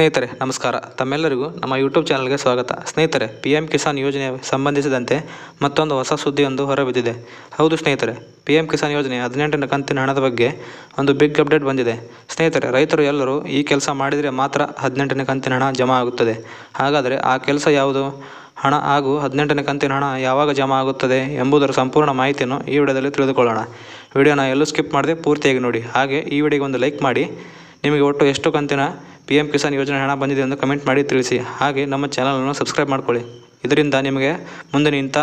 ಸ್ನೇಹಿತರೆ ನಮಸ್ಕಾರ ತಮ್ಮೆಲ್ಲರಿಗೂ ನಮ್ಮ ಯೂಟ್ಯೂಬ್ ಚಾನಲ್ಗೆ ಸ್ವಾಗತ ಸ್ನೇಹಿತರೆ ಪಿ ಎಂ ಕಿಸಾನ್ ಯೋಜನೆ ಸಂಬಂಧಿಸಿದಂತೆ ಮತ್ತೊಂದು ಹೊಸ ಸುದ್ದಿಯೊಂದು ಹೊರಬಿದ್ದಿದೆ ಹೌದು ಸ್ನೇಹಿತರೆ ಪಿ ಎಂ ಕಿಸಾನ್ ಯೋಜನೆ ಹದಿನೆಂಟನೇ ಕಂತಿನ ಹಣದ ಬಗ್ಗೆ ಒಂದು ಬಿಗ್ ಅಪ್ಡೇಟ್ ಬಂದಿದೆ ಸ್ನೇಹಿತರೆ ರೈತರು ಎಲ್ಲರೂ ಈ ಕೆಲಸ ಮಾಡಿದರೆ ಮಾತ್ರ ಹದಿನೆಂಟನೇ ಕಂತಿನ ಹಣ ಜಮಾ ಆಗುತ್ತದೆ ಹಾಗಾದರೆ ಆ ಕೆಲಸ ಯಾವುದು ಹಣ ಹಾಗೂ ಹದಿನೆಂಟನೇ ಕಂತಿನ ಹಣ ಯಾವಾಗ ಜಮಾ ಆಗುತ್ತದೆ ಎಂಬುದರ ಸಂಪೂರ್ಣ ಮಾಹಿತಿಯನ್ನು ಈ ವಿಡಿಯೋದಲ್ಲಿ ತಿಳಿದುಕೊಳ್ಳೋಣ ವಿಡಿಯೋನ ಎಲ್ಲೂ ಸ್ಕಿಪ್ ಮಾಡದೆ ಪೂರ್ತಿಯಾಗಿ ನೋಡಿ ಹಾಗೆ ಈ ವಿಡಿಯೋಗೆ ಒಂದು ಲೈಕ್ ಮಾಡಿ ನಿಮಗೆ ಒಟ್ಟು ಎಷ್ಟು ಕಂತಿನ ಪಿ ಎಂ ಕಿಸಾನ್ ಯೋಜನೆ ಹಣ ಬಂದಿದೆ ಎಂದು ಕಮೆಂಟ್ ಮಾಡಿ ತಿಳಿಸಿ ಹಾಗೆ ನಮ್ಮ ಚಾನಲನ್ನು ಸಬ್ಸ್ಕ್ರೈಬ್ ಮಾಡಿಕೊಳ್ಳಿ ಇದರಿಂದ ನಿಮಗೆ ಮುಂದಿನ ಇಂಥ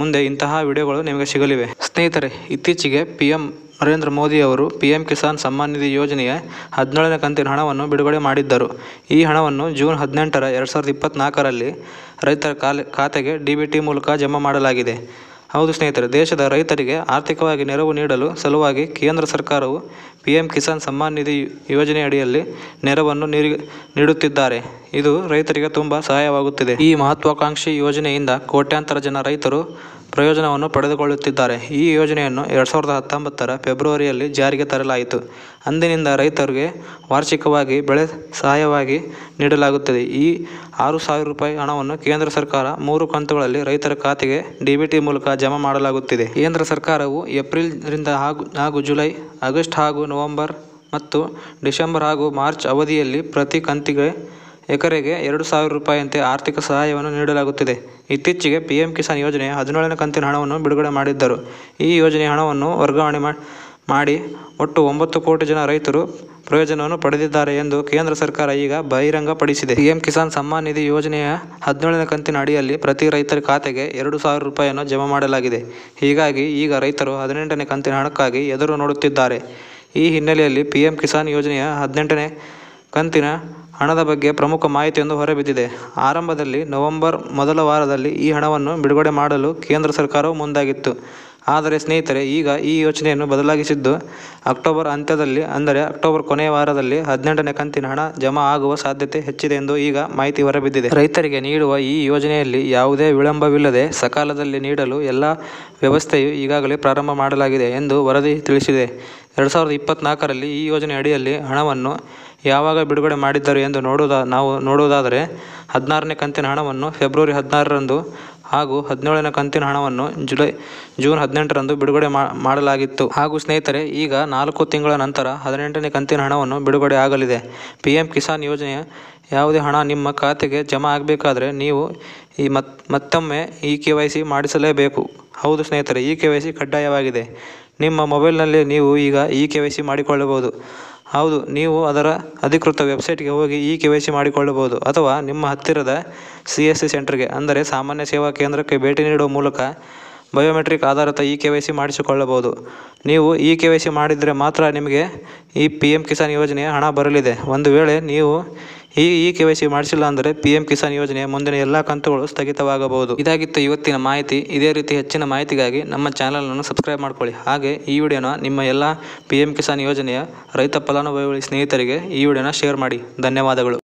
ಮುಂದೆ ಇಂತಹ ವಿಡಿಯೋಗಳು ನಿಮಗೆ ಸಿಗಲಿವೆ ಸ್ನೇಹಿತರೆ ಇತ್ತೀಚೆಗೆ ಪಿ ಎಂ ನರೇಂದ್ರ ಮೋದಿ ಅವರು ಪಿ ಎಂ ಕಿಸಾನ್ ಸಮ್ಮಾನ್ ನಿಧಿ ಯೋಜನೆಯ ಹದಿನೇಳನೇ ಕಂತಿನ ಹಣವನ್ನು ಬಿಡುಗಡೆ ಮಾಡಿದ್ದರು ಈ ಹಣವನ್ನು ಜೂನ್ ಹದಿನೆಂಟರ ಎರಡು ಸಾವಿರದ ಇಪ್ಪತ್ತ್ನಾಲ್ಕರಲ್ಲಿ ರೈತರ ಖಾತೆಗೆ ಡಿ ಬಿ ಟಿ ಮೂಲಕ ಜಮಾ ಮಾಡಲಾಗಿದೆ ಹೌದು ಸ್ನೇಹಿತರೆ ದೇಶದ ರೈತರಿಗೆ ಆರ್ಥಿಕವಾಗಿ ನೆರವು ನೀಡಲು ಸಲುವಾಗಿ ಕೇಂದ್ರ ಸರ್ಕಾರವು ಪಿ ಎಂ ಕಿಸಾನ್ ಸಮ್ಮಾನ್ ನಿಧಿ ಯೋಜನೆಯಡಿಯಲ್ಲಿ ನೆರವನ್ನು ನೀಡುತ್ತಿದ್ದಾರೆ ಇದು ರೈತರಿಗೆ ತುಂಬ ಸಹಾಯವಾಗುತ್ತಿದೆ ಈ ಮಹತ್ವಾಕಾಂಕ್ಷಿ ಯೋಜನೆಯಿಂದ ಕೋಟ್ಯಾಂತರ ಜನ ರೈತರು ಪ್ರಯೋಜನವನ್ನು ಪಡೆದುಕೊಳ್ಳುತ್ತಿದ್ದಾರೆ ಈ ಯೋಜನೆಯನ್ನು ಎರಡು ಸಾವಿರದ ಹತ್ತೊಂಬತ್ತರ ಫೆಬ್ರವರಿಯಲ್ಲಿ ಜಾರಿಗೆ ತರಲಾಯಿತು ಅಂದಿನಿಂದ ರೈತರಿಗೆ ವಾರ್ಷಿಕವಾಗಿ ಬೆಳೆ ಸಹಾಯವಾಗಿ ನೀಡಲಾಗುತ್ತದೆ ಈ ಆರು ಸಾವಿರ ರೂಪಾಯಿ ಹಣವನ್ನು ಕೇಂದ್ರ ಸರ್ಕಾರ ಮೂರು ಕಂತುಗಳಲ್ಲಿ ರೈತರ ಖಾತೆಗೆ ಡಿಬಿಟಿ ಮೂಲಕ ಜಮಾ ಮಾಡಲಾಗುತ್ತಿದೆ ಕೇಂದ್ರ ಸರ್ಕಾರವು ಏಪ್ರಿಲ್ರಿಂದ ಹಾಗೂ ಹಾಗೂ ಜುಲೈ ಆಗಸ್ಟ್ ಹಾಗೂ ನವೆಂಬರ್ ಮತ್ತು ಡಿಸೆಂಬರ್ ಹಾಗೂ ಮಾರ್ಚ್ ಅವಧಿಯಲ್ಲಿ ಪ್ರತಿ ಕಂತಿಗೆ ಎಕರೆಗೆ ಎರಡು ಸಾವಿರ ರೂಪಾಯಿಯಂತೆ ಆರ್ಥಿಕ ಸಹಾಯವನ್ನು ನೀಡಲಾಗುತ್ತಿದೆ ಇತ್ತೀಚೆಗೆ ಪಿ ಎಂ ಕಿಸಾನ್ ಯೋಜನೆಯ ಹದಿನೇಳನೇ ಕಂತಿನ ಹಣವನ್ನು ಬಿಡುಗಡೆ ಮಾಡಿದ್ದರು ಈ ಯೋಜನೆಯ ಹಣವನ್ನು ವರ್ಗಾವಣೆ ಮಾಡಿ ಮಾಡಿ ಒಟ್ಟು ಒಂಬತ್ತು ಕೋಟಿ ಜನ ರೈತರು ಪ್ರಯೋಜನವನ್ನು ಪಡೆದಿದ್ದಾರೆ ಎಂದು ಕೇಂದ್ರ ಸರ್ಕಾರ ಈಗ ಬಹಿರಂಗಪಡಿಸಿದೆ ಪಿಎಂ ಕಿಸಾನ್ ಸಮ್ಮಾನ್ ನಿಧಿ ಯೋಜನೆಯ ಹದಿನೇಳನೇ ಕಂತಿನ ಅಡಿಯಲ್ಲಿ ಪ್ರತಿ ರೈತರ ಖಾತೆಗೆ ಎರಡು ಸಾವಿರ ರೂಪಾಯಿಯನ್ನು ಜಮಾ ಮಾಡಲಾಗಿದೆ ಹೀಗಾಗಿ ಈಗ ರೈತರು ಹದಿನೆಂಟನೇ ಕಂತಿನ ಹಣಕ್ಕಾಗಿ ಎದುರು ನೋಡುತ್ತಿದ್ದಾರೆ ಈ ಹಿನ್ನೆಲೆಯಲ್ಲಿ ಪಿಎಂ ಕಿಸಾನ್ ಯೋಜನೆಯ ಹದಿನೆಂಟನೇ ಕಂತಿನ ಹಣದ ಬಗ್ಗೆ ಪ್ರಮುಖ ಮಾಹಿತಿಯೊಂದು ಹೊರಬಿದ್ದಿದೆ ಆರಂಭದಲ್ಲಿ ನವೆಂಬರ್ ಮೊದಲ ವಾರದಲ್ಲಿ ಈ ಹಣವನ್ನು ಬಿಡುಗಡೆ ಮಾಡಲು ಕೇಂದ್ರ ಸರ್ಕಾರವು ಮುಂದಾಗಿತ್ತು ಆದರೆ ಸ್ನೇಹಿತರೆ ಈಗ ಈ ಯೋಜನೆಯನ್ನು ಬದಲಾಗಿಸಿದ್ದು ಅಕ್ಟೋಬರ್ ಅಂತ್ಯದಲ್ಲಿ ಅಂದರೆ ಅಕ್ಟೋಬರ್ ಕೊನೆಯ ವಾರದಲ್ಲಿ ಹದಿನೆಂಟನೇ ಕಂತಿನ ಹಣ ಜಮಾ ಆಗುವ ಸಾಧ್ಯತೆ ಹೆಚ್ಚಿದೆ ಎಂದು ಈಗ ಮಾಹಿತಿ ಹೊರಬಿದ್ದಿದೆ ರೈತರಿಗೆ ನೀಡುವ ಈ ಯೋಜನೆಯಲ್ಲಿ ಯಾವುದೇ ವಿಳಂಬವಿಲ್ಲದೆ ಸಕಾಲದಲ್ಲಿ ನೀಡಲು ಎಲ್ಲ ವ್ಯವಸ್ಥೆಯು ಈಗಾಗಲೇ ಪ್ರಾರಂಭ ಮಾಡಲಾಗಿದೆ ಎಂದು ವರದಿ ತಿಳಿಸಿದೆ ಎರಡು ಸಾವಿರದ ಇಪ್ಪತ್ನಾಲ್ಕರಲ್ಲಿ ಈ ಯೋಜನೆ ಅಡಿಯಲ್ಲಿ ಹಣವನ್ನು ಯಾವಾಗ ಬಿಡುಗಡೆ ಮಾಡಿದ್ದರು ಎಂದು ನೋಡುವುದ ನಾವು ನೋಡುವುದಾದರೆ ಹದಿನಾರನೇ ಕಂತಿನ ಹಣವನ್ನು ಫೆಬ್ರವರಿ ಹದಿನಾರರಂದು ಹಾಗೂ ಹದಿನೇಳನೇ ಕಂತಿನ ಹಣವನ್ನು ಜುಲೈ ಜೂನ್ ಹದಿನೆಂಟರಂದು ಬಿಡುಗಡೆ ಮಾಡಲಾಗಿತ್ತು ಹಾಗೂ ಸ್ನೇಹಿತರೆ ಈಗ ನಾಲ್ಕು ತಿಂಗಳ ನಂತರ ಹದಿನೆಂಟನೇ ಕಂತಿನ ಹಣವನ್ನು ಬಿಡುಗಡೆ ಆಗಲಿದೆ ಪಿ ಕಿಸಾನ್ ಯೋಜನೆಯ ಯಾವುದೇ ಹಣ ನಿಮ್ಮ ಖಾತೆಗೆ ಜಮಾ ಆಗಬೇಕಾದ್ರೆ ನೀವು ಈ ಮತ್ ಮತ್ತೊಮ್ಮೆ ಈ ಕೆ ವೈ ಸಿ ಮಾಡಿಸಲೇಬೇಕು ಹೌದು ಸ್ನೇಹಿತರೆ ಈ ಕೆ ವೈ ಸಿ ಕಡ್ಡಾಯವಾಗಿದೆ ನಿಮ್ಮ ಮೊಬೈಲ್ನಲ್ಲಿ ನೀವು ಈಗ ಇ ಕೆ ವೈ ಸಿ ಮಾಡಿಕೊಳ್ಳಬಹುದು ಹೌದು ನೀವು ಅದರ ಅಧಿಕೃತ ವೆಬ್ಸೈಟ್ಗೆ ಹೋಗಿ ಈ ಕೆ ವೈ ಸಿ ಮಾಡಿಕೊಳ್ಳಬಹುದು ಅಥವಾ ನಿಮ್ಮ ಹತ್ತಿರದ ಸಿ ಎಸ್ ಸಿ ಸೆಂಟರ್ಗೆ ಅಂದರೆ ಸಾಮಾನ್ಯ ಸೇವಾ ಕೇಂದ್ರಕ್ಕೆ ಭೇಟಿ ನೀಡುವ ಮೂಲಕ ಬಯೋಮೆಟ್ರಿಕ್ ಆಧಾರಿತ ಇ ಕೆ ವೈ ಸಿ ಮಾಡಿಸಿಕೊಳ್ಳಬಹುದು ನೀವು ಇ ಕೆ ವೈ ಸಿ ಮಾಡಿದರೆ ಮಾತ್ರ ನಿಮಗೆ ಈ ಪಿ ಎಂ ಕಿಸಾನ್ ಯೋಜನೆಯ ಹಣ ಬರಲಿದೆ ಒಂದು ವೇಳೆ ನೀವು ಈ ಈ ಕೆ ವೈ ಸಿ ಮಾಡಿಸಿಲ್ಲ ಅಂದರೆ ಪಿ ಎಂ ಕಿಸಾನ್ ಯೋಜನೆಯ ಮುಂದಿನ ಎಲ್ಲ ಕಂತುಗಳು ಸ್ಥಗಿತವಾಗಬಹುದು ಇದಾಗಿತ್ತು ಇವತ್ತಿನ ಮಾಹಿತಿ ಇದೇ ರೀತಿ ಹೆಚ್ಚಿನ ಮಾಹಿತಿಗಾಗಿ ನಮ್ಮ ಚಾನಲನ್ನು ಸಬ್ಸ್ಕ್ರೈಬ್ ಮಾಡ್ಕೊಳ್ಳಿ ಹಾಗೆ ಈ ವಿಡಿಯೋನ ನಿಮ್ಮ ಎಲ್ಲ ಪಿ ಎಂ ಕಿಸಾನ್ ಯೋಜನೆಯ ರೈತ ಫಲಾನುಭವಿಗಳ ಸ್ನೇಹಿತರಿಗೆ ಈ ವಿಡಿಯೋನ ಶೇರ್ ಮಾಡಿ ಧನ್ಯವಾದಗಳು